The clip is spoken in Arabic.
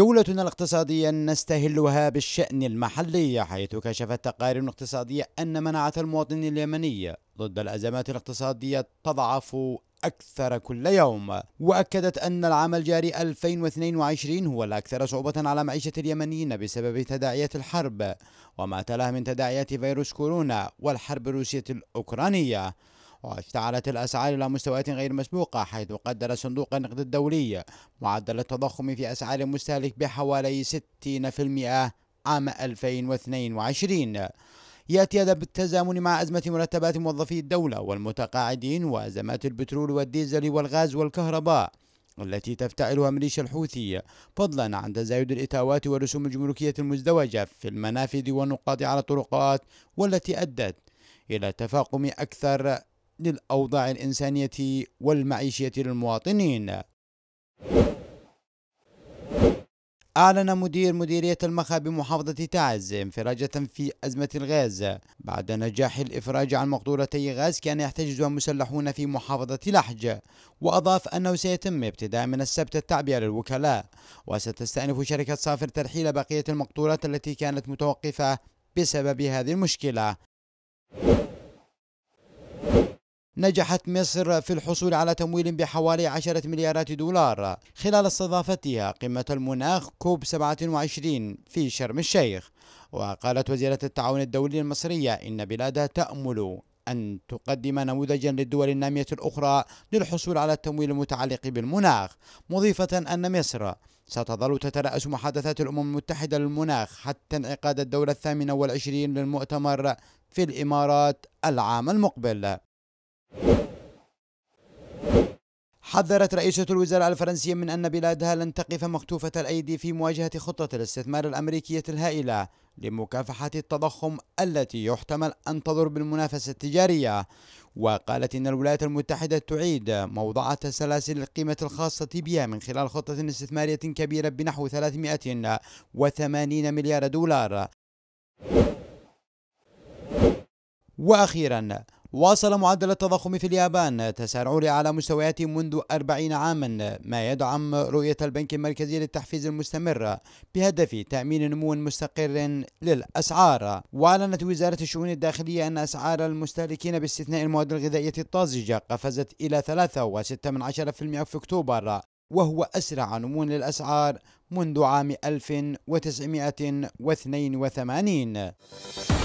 جولتنا الاقتصادية نستهلها بالشأن المحلي حيث كشفت تقارير اقتصادية أن مناعة المواطن اليمني ضد الأزمات الاقتصادية تضعف أكثر كل يوم وأكدت أن العام الجاري 2022 هو الأكثر صعوبة على معيشة اليمنيين بسبب تداعيات الحرب وما تلاه من تداعيات فيروس كورونا والحرب الروسية الأوكرانية واشتعلت الأسعار إلى مستويات غير مسبوقة حيث قدر صندوق النقد الدولي معدل التضخم في أسعار المستهلك بحوالي 60% عام 2022 يأتي هذا بالتزامن مع أزمة مرتبات موظفي الدولة والمتقاعدين وأزمات البترول والديزل والغاز والكهرباء التي تفتعلها ميليشيا الحوثي فضلا عن تزايد الإتاوات والرسوم الجمركية المزدوجة في المنافذ والنقاط على الطرقات والتي أدت إلى تفاقم أكثر للأوضاع الإنسانية والمعيشية للمواطنين أعلن مدير مديرية المخا بمحافظة تعز انفراجة في أزمة الغاز بعد نجاح الإفراج عن مقطورتي غاز كان يحتجزها مسلحون في محافظة لحج وأضاف أنه سيتم ابتداء من السبت التعبئة للوكلاء وستستأنف شركة صافر ترحيل بقية المقطورات التي كانت متوقفة بسبب هذه المشكلة نجحت مصر في الحصول على تمويل بحوالي 10 مليارات دولار خلال استضافتها قمة المناخ كوب 27 في شرم الشيخ وقالت وزيرة التعاون الدولي المصرية إن بلادها تأمل أن تقدم نموذجا للدول النامية الأخرى للحصول على التمويل المتعلق بالمناخ مضيفة أن مصر ستظل تترأس محادثات الأمم المتحدة للمناخ حتى انعقاد الدولة الثامنة والعشرين للمؤتمر في الإمارات العام المقبل حذرت رئيسة الوزراء الفرنسية من أن بلادها لن تقف مكتوفة الأيدي في مواجهة خطة الاستثمار الأمريكية الهائلة لمكافحة التضخم التي يحتمل أن تضر بالمنافسة التجارية وقالت إن الولايات المتحدة تعيد موضعة سلاسل القيمة الخاصة بها من خلال خطة استثمارية كبيرة بنحو 380 مليار دولار وأخيرا واصل معدل التضخم في اليابان تسارع لأعلى مستويات منذ أربعين عاما ما يدعم رؤية البنك المركزي للتحفيز المستمر بهدف تأمين نمو مستقر للأسعار وأعلنت وزارة الشؤون الداخلية أن أسعار المستهلكين باستثناء المواد الغذائية الطازجة قفزت إلى 3.6% في أكتوبر وهو أسرع نمو للأسعار منذ عام 1982